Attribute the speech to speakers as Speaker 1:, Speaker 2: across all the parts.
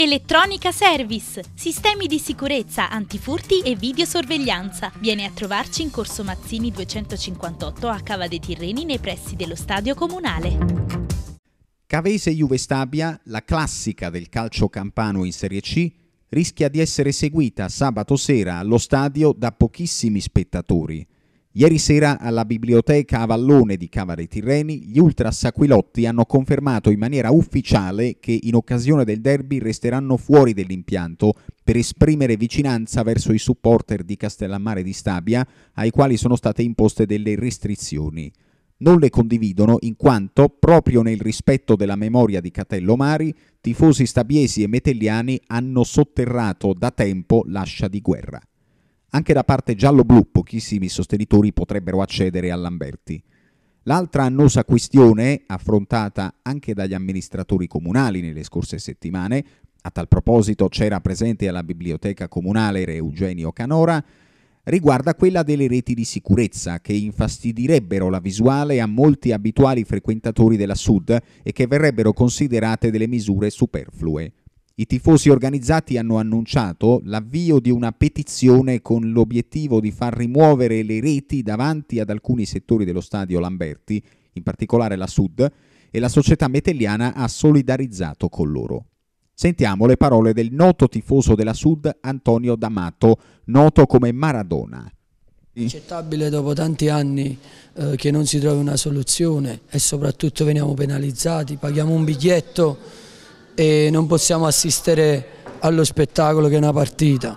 Speaker 1: Elettronica Service, sistemi di sicurezza, antifurti e videosorveglianza. Viene a trovarci in Corso Mazzini 258 a Cava dei Tirreni nei pressi dello stadio comunale. Cavese Juve Stabia, la classica del calcio campano in Serie C, rischia di essere seguita sabato sera allo stadio da pochissimi spettatori. Ieri sera alla biblioteca a Vallone di Cavare Tirreni, gli ultrassaquilotti hanno confermato in maniera ufficiale che in occasione del derby resteranno fuori dell'impianto per esprimere vicinanza verso i supporter di Castellammare di Stabia, ai quali sono state imposte delle restrizioni. Non le condividono in quanto, proprio nel rispetto della memoria di Catello Mari, tifosi stabiesi e metelliani hanno sotterrato da tempo l'ascia di guerra. Anche da parte giallo-blu pochissimi sostenitori potrebbero accedere a Lamberti. L'altra annosa questione, affrontata anche dagli amministratori comunali nelle scorse settimane, a tal proposito c'era presente alla biblioteca comunale Re Eugenio Canora, riguarda quella delle reti di sicurezza che infastidirebbero la visuale a molti abituali frequentatori della Sud e che verrebbero considerate delle misure superflue. I tifosi organizzati hanno annunciato l'avvio di una petizione con l'obiettivo di far rimuovere le reti davanti ad alcuni settori dello stadio Lamberti, in particolare la Sud, e la società metelliana ha solidarizzato con loro. Sentiamo le parole del noto tifoso della Sud Antonio D'Amato, noto come Maradona.
Speaker 2: Inaccettabile dopo tanti anni eh, che non si trovi una soluzione e soprattutto veniamo penalizzati, paghiamo un biglietto e non possiamo assistere allo spettacolo che è una partita.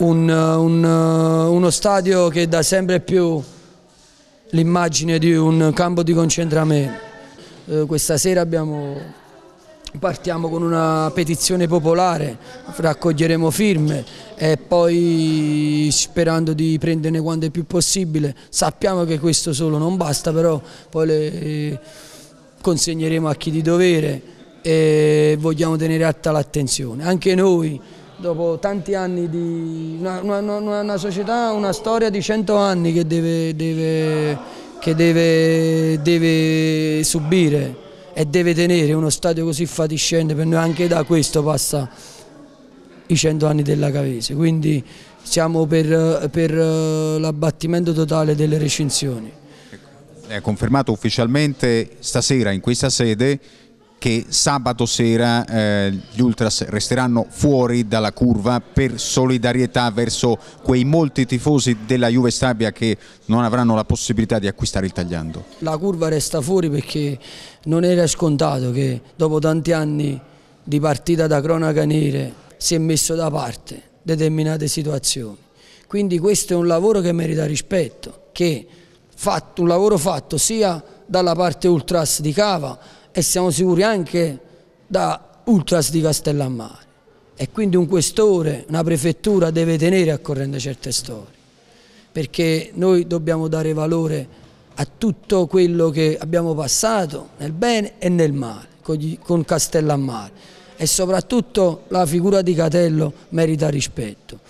Speaker 2: Un, uh, un, uh, uno stadio che dà sempre più l'immagine di un campo di concentramento. Uh, questa sera abbiamo, partiamo con una petizione popolare, raccoglieremo firme e poi sperando di prenderne quante più possibile. Sappiamo che questo solo non basta, però poi le eh, consegneremo a chi di dovere e vogliamo tenere alta l'attenzione. Anche noi, dopo tanti anni di una, una, una società, una storia di 100 anni che deve, deve, che deve, deve subire e deve tenere uno stadio così fatiscente per noi anche da questo passa i 100 anni della Cavese quindi siamo per, per l'abbattimento totale delle recinzioni
Speaker 1: è confermato ufficialmente stasera in questa sede che sabato sera eh, gli Ultras resteranno fuori dalla curva per solidarietà verso quei molti tifosi della Juve Stabia che non avranno la possibilità di acquistare il tagliando.
Speaker 2: La curva resta fuori perché non era scontato che dopo tanti anni di partita da cronaca nere si è messo da parte determinate situazioni. Quindi questo è un lavoro che merita rispetto, che fatto, un lavoro fatto sia dalla parte ultras di Cava e siamo sicuri anche da ultras di Castellammare e quindi un questore, una prefettura deve tenere a corrente certe storie perché noi dobbiamo dare valore a tutto quello che abbiamo passato nel bene e nel male con Castellammare e soprattutto la figura di Catello merita rispetto.